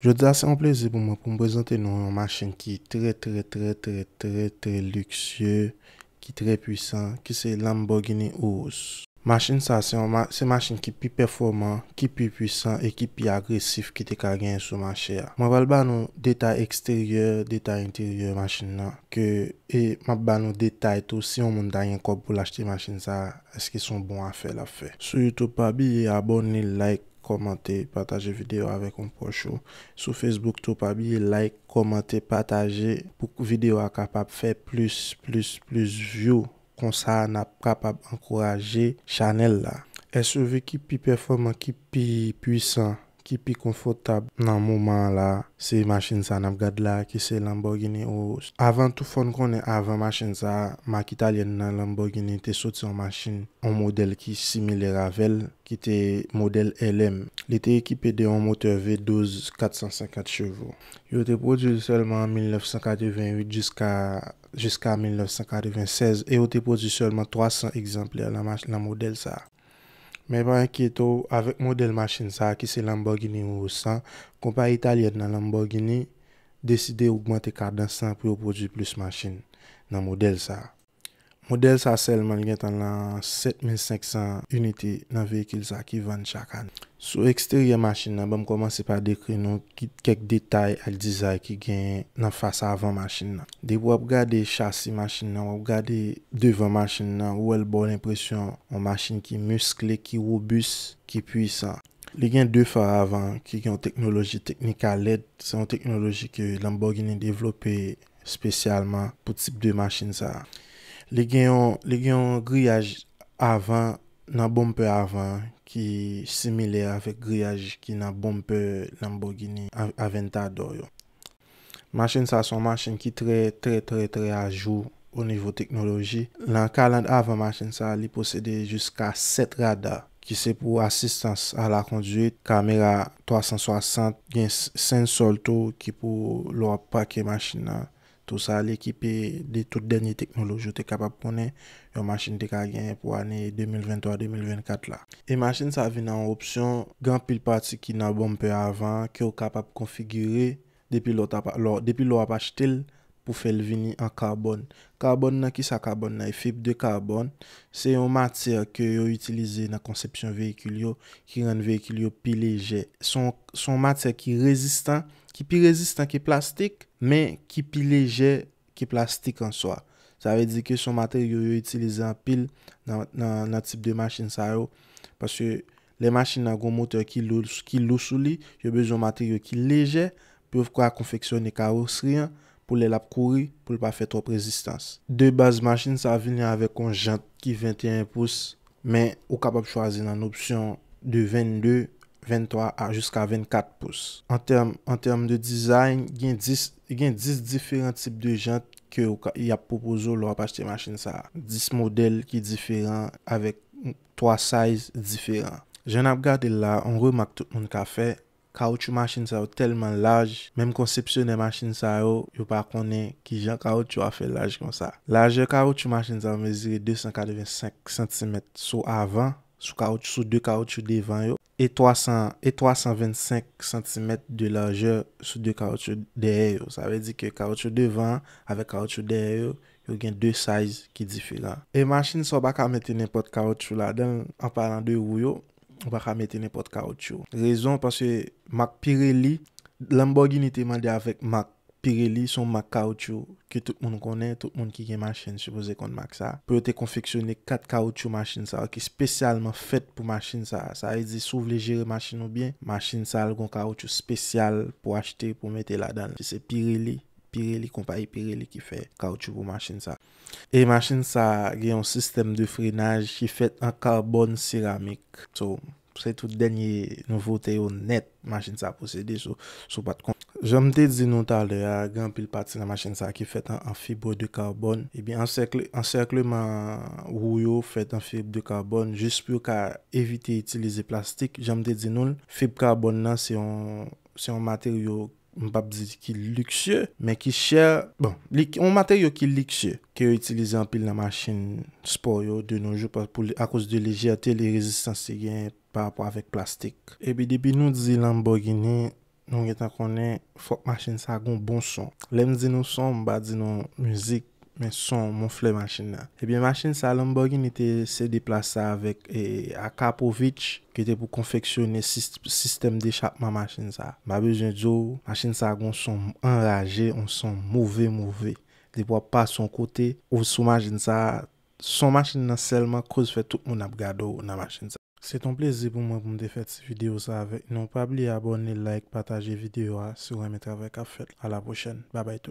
Je dase en pleze pou mwen pou m prezante nou yon machen ki tre tre tre tre tre tre luxye, ki tre pwisan, ki se Lamborghini Urus. Maschin sa se maschin ki pi performant, ki pi pwisan, e ki pi agresif ki te ka gen sou masche a. Mwa val ban nou detay eksteryer, detay enteryer maschin nan. Ke e map ban nou detay tou si yon moun dayen kop pou lachte maschin sa, eske son bon a fe la fe. Sou Youtube pa biye abonni, like, komante, pataje videyo avek un pochou. Sou Facebook tou pa biye like, komante, pataje pou videyo a kapap fe plus, plus, plus view. kon sa an ap kapab ankoraje chanel la. E se ve ki pi performan ki pi pwisan, Kipi konfotab nan mouman la, se yi machin sa nap gad la, ki se Lamborghini ou... Avan tou fon konen avan machin sa, mak italyen nan Lamborghini te soti yon machin, yon model ki simile Ravel, ki te model LM. Li te ekipede yon motor V12, 454 chevro. Yo te podi selman 1988 jiska 1996, e yo te podi selman 300 ekzempler nan model sa. Mè pa ankyeto, avèk model machin sa ki se Lamborghini ou san, kompa italyet nan Lamborghini, deside ou gwante kardan san pou yo produ plus machin nan model sa. Model sa selman li gen tan lan 7500 uniti nan vekil sa ki vande chakal. Sou eksterye masjin nan ba m komanse pa dekri nou kek detay al dizay ki gen nan fasa avan masjin nan. Di wap gade chasi masjin nan, wap gade devan masjin nan, ou el bo l'impresyon an masjin ki muskle, ki wobus, ki pwi sa. Li gen devan avan ki gen an teknoloji teknika LED, se an teknoloji ki Lamborghini devlope spesyalman pou tip 2 masjin sa. Li genyon griyaj avan nan bompe avan ki simile avik griyaj ki nan bompe Lamborghini Aventador yo. Machin sa son machin ki tre tre tre tre ajou o nivou teknoloji. Lan kaland avan machin sa li posede jiska 7 rada ki se pou asistans a la konduit. Kamera 360 gen 5 sol tou ki pou lwa pake machin nan. Tou sa al ekipi de tout denye teknoloji yo te kapap pwone yo masjin te ka genye pou ane 2023-2024 la. E masjin sa vi nan opsyon gen pil pati ki nan bompe avan ki yo kapap konfigure depi lo apache tel. pou fèl vini an karbon. Karbon nan ki sa karbon nan e fib de karbon, se yon mater ke yo itilize nan konsepsyon veikil yo, ki nan veikil yo pi lege. Son mater ki rezistan, ki pi rezistan ki plastik, men ki pi lege ki plastik an soa. Sa ve di ke son mater yo itilize an pil nan tip de machin sa yo, paske le machin nan goun motor ki lou sou li, yo bezon mater yo ki lege, pou fkwa konfeksyon ni e karos rien, pou lè ap kouri, pou lè pa fè trope rezistans. De base, machin sa vinè avè kon jant ki 21 pouz, men ou kap ap chwazi nan opsyon de 22, 23, a jusqu a 24 pouz. An term de dizayn, gen 10 diferent tip de jant ki ou kap ap popozo lò ap achete machin sa. 10 model ki diferent, avèk 3 saiz diferent. Gen ap gade la, an remak tout moun ka fè, Karoutou machin sa yo telman laj. Mem konsepsyon e machin sa yo, yo pa konen ki jan karoutou a fe laj kon sa. Laje karoutou machin sa yo mezire 245 cm sou avan, sou 2 karoutou devan yo. E 325 cm de laje sou 2 karoutou deray yo. Sa ve di ke karoutou devan ave karoutou deray yo, yo gen 2 saj ki difi lan. E machin sa yo baka mette nepot karoutou la den an palan de ou yo. Ou baka mette nepot kaoutchou. Rezon paswe mak Pirelli, Lamborghini te mande avèk mak Pirelli son mak kaoutchou ki tout moun konen, tout moun ki gen machin. Supose kon mak sa. Po yo te konfeksyonne kat kaoutchou machin sa wè ki spesyalman fèt pou machin sa. Sa e di sou vlejere machin ou bien. Machin sa algon kaoutchou spesyal pou achete pou mette la dan. Se Pirelli. Pire li kompaye, pire li ki fè kaw chou pou machin sa. E machin sa gen yon sistem de frinaj ki fèt an karbon ceramik. So, se tout denye nouvote yo net machin sa posede sou pat kon. Jom te zinon tal de a gen pil pati la machin sa ki fèt an fibre de karbon. E bi an serkleman wou yo fèt an fibre de karbon. Jus pyo ka evite itilize plastik. Jom te zinon, fibre karbon nan se yon mater yo karbon. Mbap di ki liksye, men ki chè, bon, on mater yo ki liksye, ki yo itilize anpil nan machin sport yo, de nou jop a kous de lejete, le rezistansi gen par apwa avek plastik. Ebi debi nou di Lamborghini, nou getan konen, fok machin sa agon bon son. Lem di nou son, mbap di nou mizik, Men son, moun flè machin nan. E eh biye, machin sa, Lamborghini te se deplasa avèk eh, akapovitch ki te pou konfeksyonè sistem de chapman machin sa. Babi jenjou, machin sa agon son enraje, on son mouvè mouvè. De pou ap pa son kote, ou sou machin sa, son machin nan selman kouz fè tout moun ap gado nan machin sa. Se ton plezi pou mwen pou mde fèt videyo sa avèk, nou pabli abonni, like, patajè videyo a, se wè mè travèk a fèt. A la pochèn, babay tou.